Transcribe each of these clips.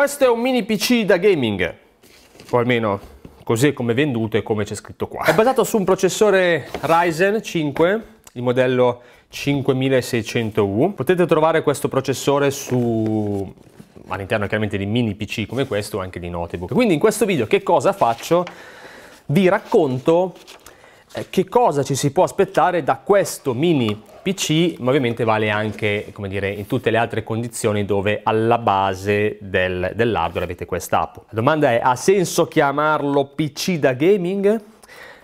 Questo è un mini PC da gaming, o almeno così come venduto e come c'è scritto qua. È basato su un processore Ryzen 5, il modello 5600U. Potete trovare questo processore su all'interno chiaramente di mini PC come questo o anche di notebook. Quindi in questo video che cosa faccio? Vi racconto eh, che cosa ci si può aspettare da questo mini PC, ma ovviamente vale anche come dire, in tutte le altre condizioni dove alla base del, dell'hardware avete quest'app. La domanda è, ha senso chiamarlo PC da gaming?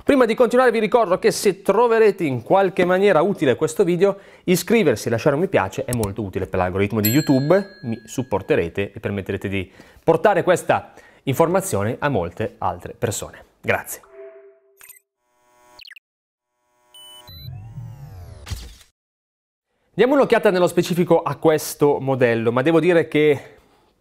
Prima di continuare vi ricordo che se troverete in qualche maniera utile questo video, iscriversi e lasciare un mi piace è molto utile per l'algoritmo di YouTube, mi supporterete e permetterete di portare questa informazione a molte altre persone. Grazie. Diamo un'occhiata nello specifico a questo modello, ma devo dire che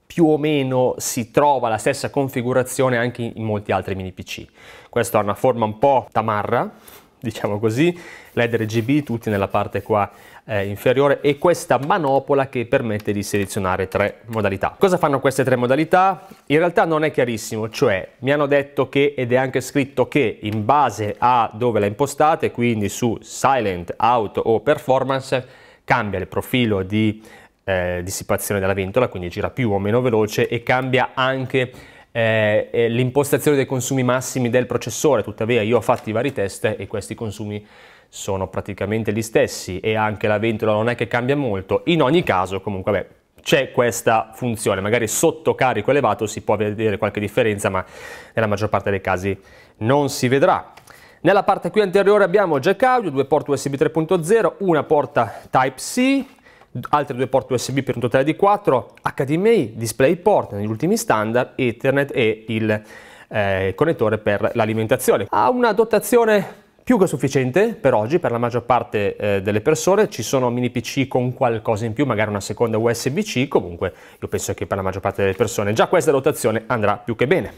più o meno si trova la stessa configurazione anche in molti altri mini PC. Questo ha una forma un po' tamarra, diciamo così, LED RGB tutti nella parte qua eh, inferiore e questa manopola che permette di selezionare tre modalità. Cosa fanno queste tre modalità? In realtà non è chiarissimo, cioè mi hanno detto che, ed è anche scritto che in base a dove la impostate, quindi su Silent, Out o Performance, cambia il profilo di eh, dissipazione della ventola, quindi gira più o meno veloce e cambia anche eh, eh l'impostazione dei consumi massimi del processore, tuttavia io ho fatto i vari test e questi consumi sono praticamente gli stessi e anche la ventola non è che cambia molto, in ogni caso comunque beh, c'è questa funzione, magari sotto carico elevato si può vedere qualche differenza, ma nella maggior parte dei casi non si vedrà. Nella parte qui anteriore abbiamo jack audio, due porte USB 3.0, una porta Type-C, altre due porte USB per un totale di 4, HDMI, DisplayPort negli ultimi standard, Ethernet e il eh, connettore per l'alimentazione. Ha una dotazione più che sufficiente per oggi, per la maggior parte eh, delle persone, ci sono mini PC con qualcosa in più, magari una seconda USB-C, comunque io penso che per la maggior parte delle persone già questa dotazione andrà più che bene.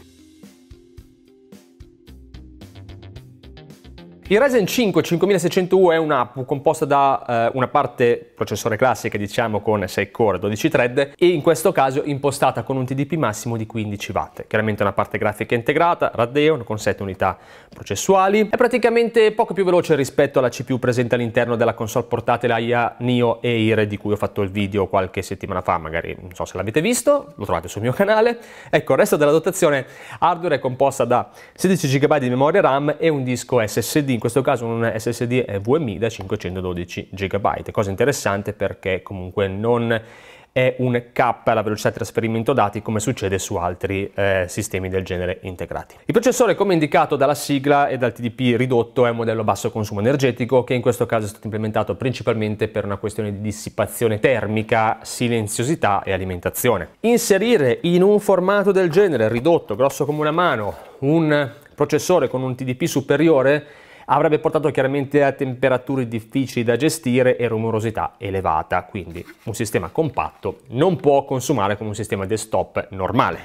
Il Ryzen 5 5600U è un'APU composta da eh, una parte processore classica, diciamo con 6 core, 12 thread e in questo caso impostata con un TDP massimo di 15 watt. Chiaramente una parte grafica integrata, Radeon con 7 unità processuali. È praticamente poco più veloce rispetto alla CPU presente all'interno della console portatile AIA Neo Air di cui ho fatto il video qualche settimana fa, magari non so se l'avete visto, lo trovate sul mio canale. Ecco, il resto della dotazione hardware è composta da 16 GB di memoria RAM e un disco SSD in questo caso un SSD VMI da 512 GB, cosa interessante perché comunque non è un cap alla velocità di trasferimento dati come succede su altri eh, sistemi del genere integrati. Il processore come indicato dalla sigla e dal TDP ridotto è un modello a basso consumo energetico che in questo caso è stato implementato principalmente per una questione di dissipazione termica, silenziosità e alimentazione. Inserire in un formato del genere ridotto, grosso come una mano, un processore con un TDP superiore avrebbe portato chiaramente a temperature difficili da gestire e rumorosità elevata, quindi un sistema compatto non può consumare come un sistema desktop normale.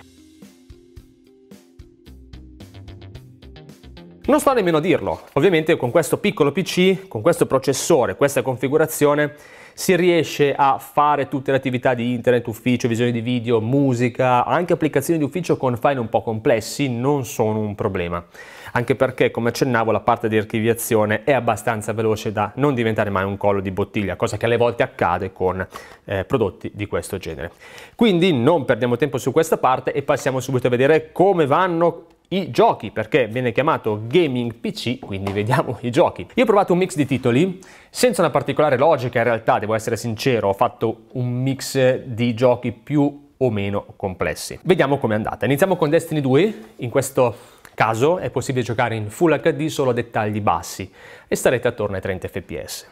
Non sto nemmeno a dirlo, ovviamente con questo piccolo PC, con questo processore, questa configurazione, si riesce a fare tutte le attività di internet, ufficio, visione di video, musica, anche applicazioni di ufficio con file un po' complessi non sono un problema anche perché come accennavo la parte di archiviazione è abbastanza veloce da non diventare mai un collo di bottiglia, cosa che alle volte accade con eh, prodotti di questo genere. Quindi non perdiamo tempo su questa parte e passiamo subito a vedere come vanno i giochi, perché viene chiamato gaming PC, quindi vediamo i giochi. Io ho provato un mix di titoli, senza una particolare logica in realtà, devo essere sincero, ho fatto un mix di giochi più o meno complessi. Vediamo com'è andata. Iniziamo con Destiny 2, in questo Caso è possibile giocare in Full HD solo a dettagli bassi e starete attorno ai 30 fps.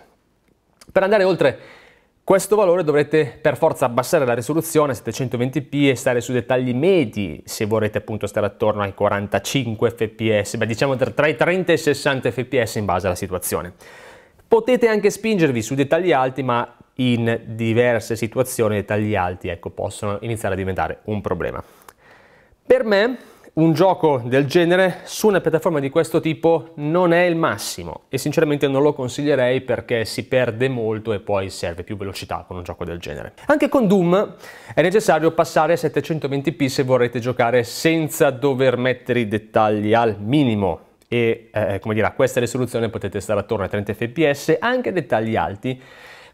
Per andare oltre questo valore dovrete per forza abbassare la risoluzione a 720p e stare su dettagli medi se vorrete appunto stare attorno ai 45 fps, beh diciamo tra i 30 e i 60 fps in base alla situazione. Potete anche spingervi su dettagli alti ma in diverse situazioni dettagli alti ecco, possono iniziare a diventare un problema. Per me un gioco del genere su una piattaforma di questo tipo non è il massimo e sinceramente non lo consiglierei perché si perde molto e poi serve più velocità con un gioco del genere. Anche con Doom è necessario passare a 720p se vorrete giocare senza dover mettere i dettagli al minimo e eh, come dire a questa risoluzione potete stare attorno ai 30 fps anche a dettagli alti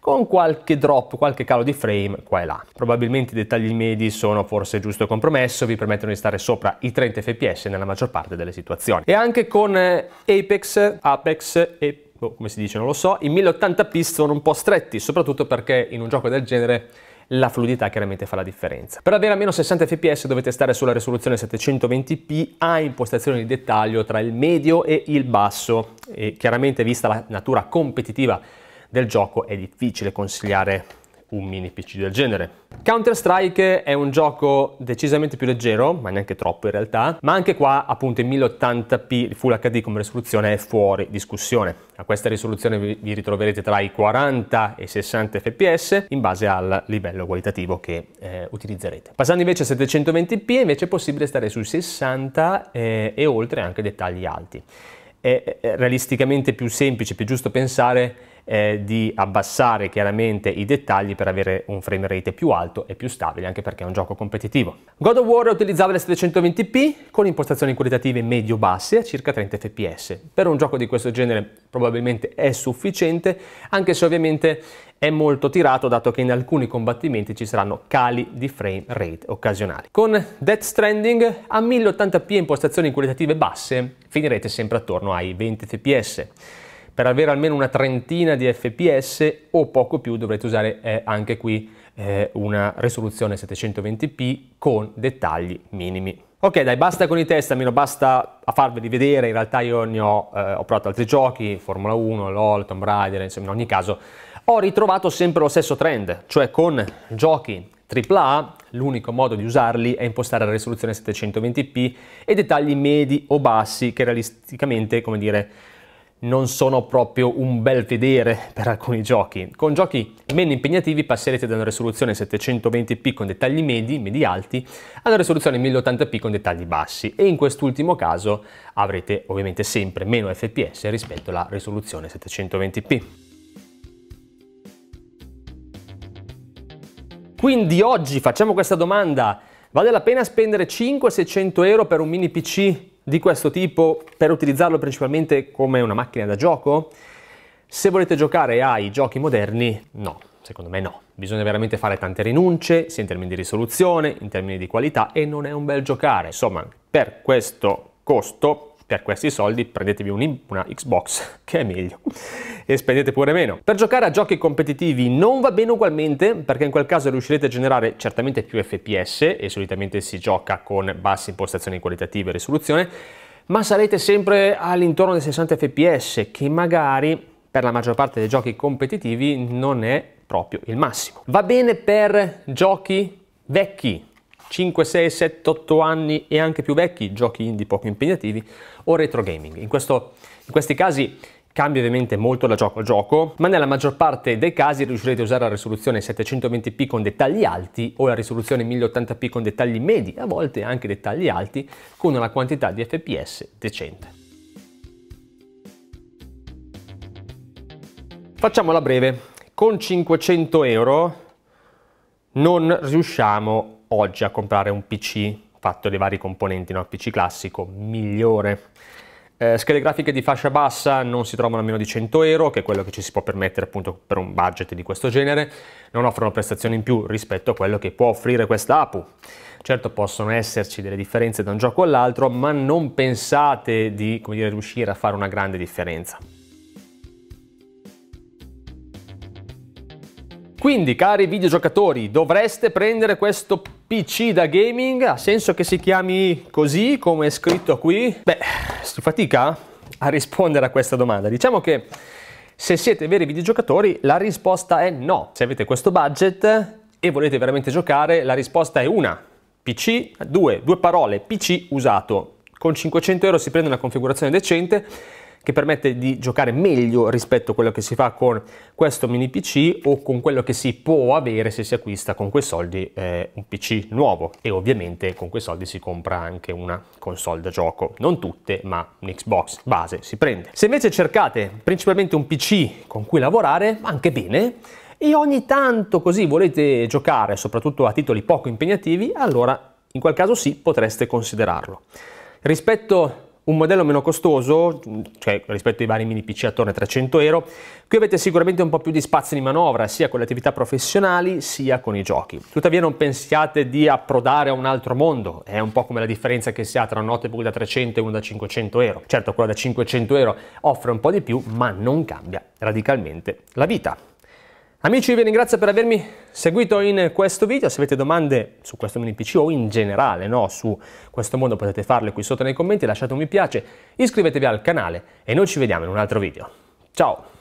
con qualche drop, qualche calo di frame qua e là. Probabilmente i dettagli medi sono forse giusto compromesso, vi permettono di stare sopra i 30 fps nella maggior parte delle situazioni. E anche con eh, Apex, Apex e oh, come si dice non lo so, i 1080p sono un po' stretti, soprattutto perché in un gioco del genere la fluidità chiaramente fa la differenza. Per avere almeno 60 fps dovete stare sulla risoluzione 720p a impostazione di dettaglio tra il medio e il basso e chiaramente vista la natura competitiva del gioco è difficile consigliare un mini PC del genere. Counter-Strike è un gioco decisamente più leggero, ma neanche troppo in realtà, ma anche qua appunto in 1080p Full HD come risoluzione è fuori discussione. A questa risoluzione vi ritroverete tra i 40 e i 60 fps in base al livello qualitativo che eh, utilizzerete. Passando invece a 720p invece è possibile stare sui 60 eh, e oltre anche dettagli alti. È realisticamente più semplice, più giusto pensare eh, di abbassare chiaramente i dettagli per avere un frame rate più alto e più stabile, anche perché è un gioco competitivo. God of War utilizzava le 720p con impostazioni qualitative medio-basse a circa 30 fps. Per un gioco di questo genere probabilmente è sufficiente, anche se ovviamente è molto tirato dato che in alcuni combattimenti ci saranno cali di frame rate occasionali. Con Death Stranding a 1080p impostazioni qualitative basse finirete sempre attorno ai 20 fps per avere almeno una trentina di fps o poco più dovrete usare eh, anche qui eh, una risoluzione 720p con dettagli minimi. Ok dai, basta con i test, almeno basta a farveli vedere, in realtà io ne ho, eh, ho provato altri giochi, Formula 1, LOL, Tomb Raider, insomma in ogni caso ho ritrovato sempre lo stesso trend, cioè con giochi AAA l'unico modo di usarli è impostare la risoluzione 720p e dettagli medi o bassi che realisticamente, come dire, non sono proprio un bel vedere per alcuni giochi. Con giochi meno impegnativi passerete da una risoluzione 720p con dettagli medi, medi alti, alla risoluzione 1080p con dettagli bassi e in quest'ultimo caso avrete ovviamente sempre meno fps rispetto alla risoluzione 720p. Quindi oggi facciamo questa domanda, vale la pena spendere 500-600 euro per un mini PC di questo tipo per utilizzarlo principalmente come una macchina da gioco? Se volete giocare ai giochi moderni, no, secondo me no. Bisogna veramente fare tante rinunce, sia in termini di risoluzione, in termini di qualità, e non è un bel giocare. Insomma, per questo costo per questi soldi prendetevi un, una Xbox, che è meglio, e spendete pure meno. Per giocare a giochi competitivi non va bene ugualmente, perché in quel caso riuscirete a generare certamente più FPS, e solitamente si gioca con basse impostazioni qualitative e risoluzione, ma sarete sempre all'intorno dei 60 fps, che magari per la maggior parte dei giochi competitivi non è proprio il massimo. Va bene per giochi vecchi, 5, 6, 7, 8 anni e anche più vecchi, giochi indie poco impegnativi o retro gaming. In, questo, in questi casi cambia ovviamente molto da gioco a gioco, ma nella maggior parte dei casi riuscirete a usare la risoluzione 720p con dettagli alti o la risoluzione 1080p con dettagli medi, a volte anche dettagli alti, con una quantità di fps decente. Facciamola breve, con 500 euro non riusciamo oggi a comprare un PC fatto dei vari componenti, no? PC classico migliore. Eh, schede grafiche di fascia bassa non si trovano a meno di 100 euro, che è quello che ci si può permettere appunto per un budget di questo genere, non offrono prestazioni in più rispetto a quello che può offrire questa APU. Certo possono esserci delle differenze da un gioco all'altro, ma non pensate di dire, riuscire a fare una grande differenza. Quindi, cari videogiocatori, dovreste prendere questo PC da gaming, ha senso che si chiami così come è scritto qui? Beh, si fatica a rispondere a questa domanda. Diciamo che se siete veri videogiocatori la risposta è no. Se avete questo budget e volete veramente giocare, la risposta è una. PC, due, due parole, PC usato. Con 500 euro si prende una configurazione decente, che permette di giocare meglio rispetto a quello che si fa con questo mini PC o con quello che si può avere se si acquista con quei soldi eh, un PC nuovo e ovviamente con quei soldi si compra anche una console da gioco, non tutte ma un Xbox base si prende. Se invece cercate principalmente un PC con cui lavorare, anche bene, e ogni tanto così volete giocare soprattutto a titoli poco impegnativi, allora in quel caso sì potreste considerarlo. Rispetto un modello meno costoso, cioè rispetto ai vari mini PC attorno ai 300 euro, qui avete sicuramente un po' più di spazio di manovra sia con le attività professionali sia con i giochi. Tuttavia non pensiate di approdare a un altro mondo, è un po' come la differenza che si ha tra un notebook da 300 e uno da 500 euro. Certo, quello da 500 euro offre un po' di più, ma non cambia radicalmente la vita. Amici vi ringrazio per avermi seguito in questo video, se avete domande su questo mini PC o in generale no, su questo mondo potete farle qui sotto nei commenti, lasciate un mi piace, iscrivetevi al canale e noi ci vediamo in un altro video. Ciao!